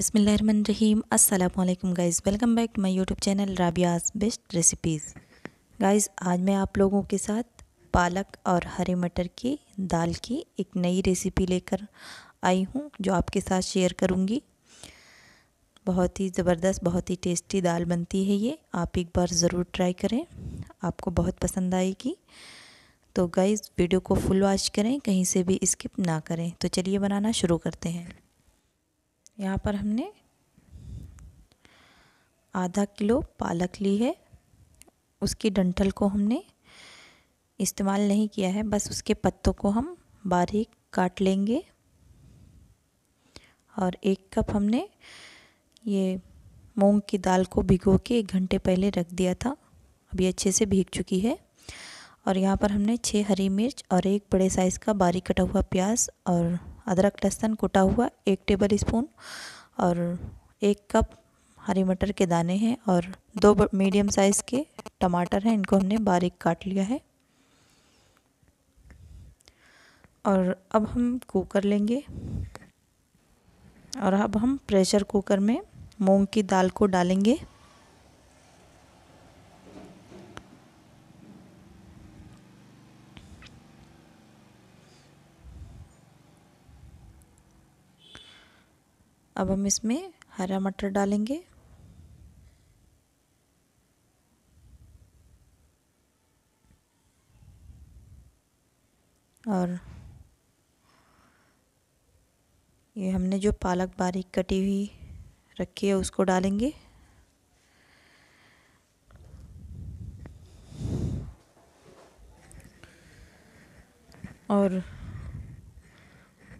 रहीम अल्लाम guys welcome back to my YouTube channel Rabia's best recipes guys आज मैं आप लोगों के साथ पालक और हरे मटर की दाल की एक नई रेसिपी लेकर आई हूँ जो आपके साथ शेयर करूँगी बहुत ही ज़बरदस्त बहुत ही टेस्टी दाल बनती है ये आप एक बार ज़रूर ट्राई करें आपको बहुत पसंद आएगी तो गाइज़ वीडियो को फुल वॉच करें कहीं से भी स्किप ना करें तो चलिए बनाना शुरू करते हैं यहाँ पर हमने आधा किलो पालक ली है उसकी डंठल को हमने इस्तेमाल नहीं किया है बस उसके पत्तों को हम बारीक काट लेंगे और एक कप हमने ये मूंग की दाल को भिगो के एक घंटे पहले रख दिया था अभी अच्छे से भीग चुकी है और यहाँ पर हमने छः हरी मिर्च और एक बड़े साइज़ का बारीक कटा हुआ प्याज और अदरक लहसुन कुटा हुआ एक टेबल स्पून और एक कप हरी मटर के दाने हैं और दो मीडियम साइज़ के टमाटर हैं इनको हमने बारीक काट लिया है और अब हम कुकर लेंगे और अब हम प्रेशर कुकर में मूंग की दाल को डालेंगे अब हम इसमें हरा मटर डालेंगे और ये हमने जो पालक बारीक कटी हुई रखी है उसको डालेंगे और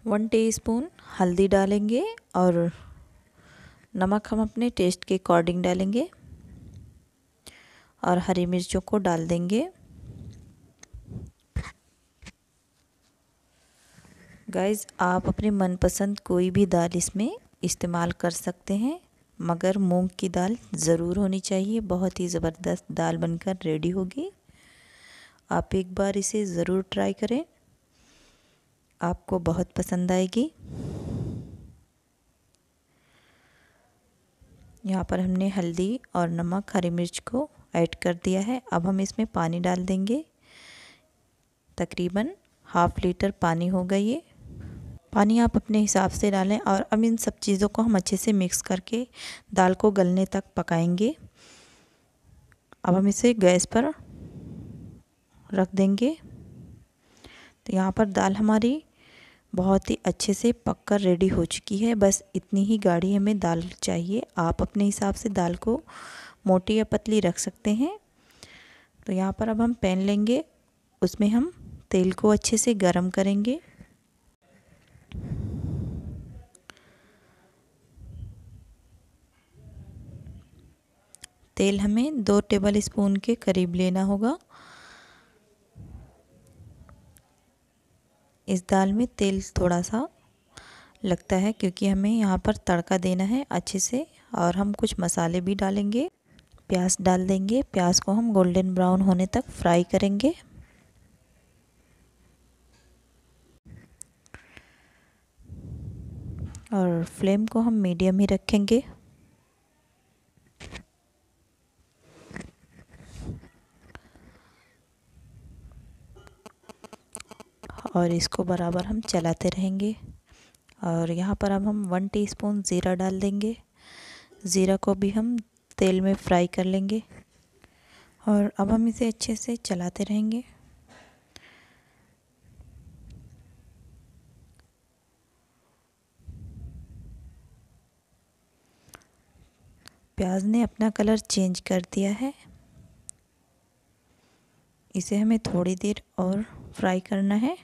वन टीस्पून हल्दी डालेंगे और नमक हम अपने टेस्ट के अकॉर्डिंग डालेंगे और हरी मिर्चों को डाल देंगे गाइस आप अपने मनपसंद कोई भी दाल इसमें इस्तेमाल कर सकते हैं मगर मूंग की दाल ज़रूर होनी चाहिए बहुत ही ज़बरदस्त दाल बनकर रेडी होगी आप एक बार इसे ज़रूर ट्राई करें आपको बहुत पसंद आएगी यहाँ पर हमने हल्दी और नमक हरी मिर्च को ऐड कर दिया है अब हम इसमें पानी डाल देंगे तकरीबन हाफ लीटर पानी होगा ये पानी आप अपने हिसाब से डालें और अब इन सब चीज़ों को हम अच्छे से मिक्स करके दाल को गलने तक पकाएंगे अब हम इसे गैस पर रख देंगे तो यहाँ पर दाल हमारी बहुत ही अच्छे से पक कर रेडी हो चुकी है बस इतनी ही गाढ़ी हमें दाल चाहिए आप अपने हिसाब से दाल को मोटी या पतली रख सकते हैं तो यहाँ पर अब हम पैन लेंगे उसमें हम तेल को अच्छे से गरम करेंगे तेल हमें दो टेबल स्पून के करीब लेना होगा इस दाल में तेल थोड़ा सा लगता है क्योंकि हमें यहाँ पर तड़का देना है अच्छे से और हम कुछ मसाले भी डालेंगे प्याज डाल देंगे प्याज को हम गोल्डन ब्राउन होने तक फ्राई करेंगे और फ्लेम को हम मीडियम ही रखेंगे और इसको बराबर हम चलाते रहेंगे और यहाँ पर अब हम वन टीस्पून ज़ीरा डाल देंगे ज़ीरा को भी हम तेल में फ्राई कर लेंगे और अब हम इसे अच्छे से चलाते रहेंगे प्याज ने अपना कलर चेंज कर दिया है इसे हमें थोड़ी देर और फ्राई करना है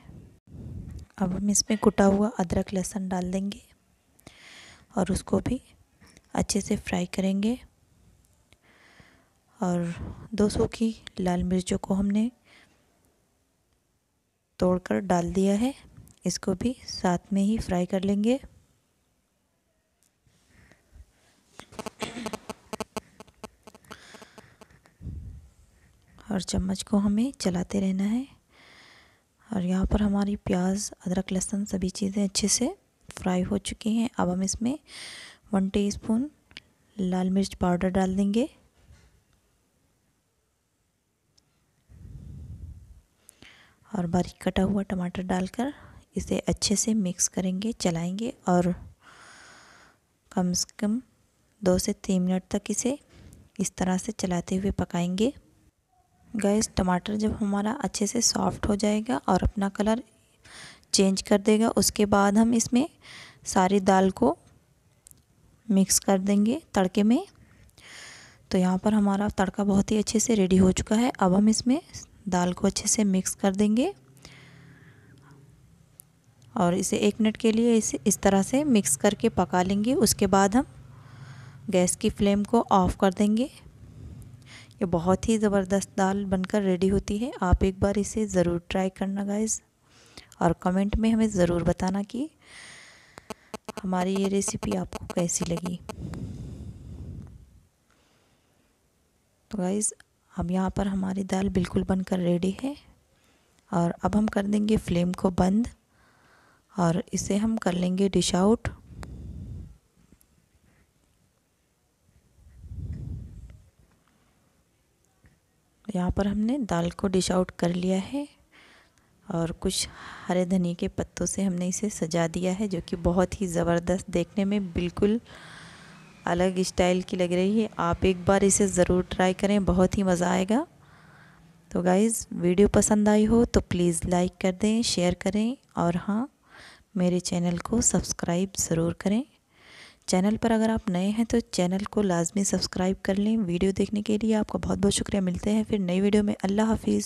अब हम इसमें कुटा हुआ अदरक लहसुन डाल देंगे और उसको भी अच्छे से फ्राई करेंगे और दो सूखी लाल मिर्चों को हमने तोड़कर डाल दिया है इसको भी साथ में ही फ्राई कर लेंगे और चम्मच को हमें चलाते रहना है और यहाँ पर हमारी प्याज अदरक लहसुन सभी चीज़ें अच्छे से फ्राई हो चुकी हैं अब हम इसमें वन टीस्पून लाल मिर्च पाउडर डाल देंगे और बारीक कटा हुआ टमाटर डालकर इसे अच्छे से मिक्स करेंगे चलाएंगे और कम से कम दो से तीन मिनट तक इसे इस तरह से चलाते हुए पकाएंगे गैस टमाटर जब हमारा अच्छे से सॉफ्ट हो जाएगा और अपना कलर चेंज कर देगा उसके बाद हम इसमें सारी दाल को मिक्स कर देंगे तड़के में तो यहाँ पर हमारा तड़का बहुत ही अच्छे से रेडी हो चुका है अब हम इसमें दाल को अच्छे से मिक्स कर देंगे और इसे एक मिनट के लिए इसे इस तरह से मिक्स करके पका लेंगे उसके बाद हम गैस की फ्लेम को ऑफ़ कर देंगे ये बहुत ही ज़बरदस्त दाल बनकर रेडी होती है आप एक बार इसे ज़रूर ट्राई करना गाइज़ और कमेंट में हमें ज़रूर बताना कि हमारी ये रेसिपी आपको कैसी लगी तो गाइज़ अब यहाँ पर हमारी दाल बिल्कुल बनकर रेडी है और अब हम कर देंगे फ्लेम को बंद और इसे हम कर लेंगे डिश आउट यहाँ पर हमने दाल को डिश आउट कर लिया है और कुछ हरे धनिए के पत्तों से हमने इसे सजा दिया है जो कि बहुत ही ज़बरदस्त देखने में बिल्कुल अलग स्टाइल की लग रही है आप एक बार इसे ज़रूर ट्राई करें बहुत ही मज़ा आएगा तो गाइज़ वीडियो पसंद आई हो तो प्लीज़ लाइक कर दें शेयर करें और हाँ मेरे चैनल को सब्सक्राइब ज़रूर करें चैनल पर अगर आप नए हैं तो चैनल को लाजमी सब्सक्राइब कर लें वीडियो देखने के लिए आपका बहुत बहुत शुक्रिया मिलते हैं फिर नई वीडियो में अल्लाह हाफिज़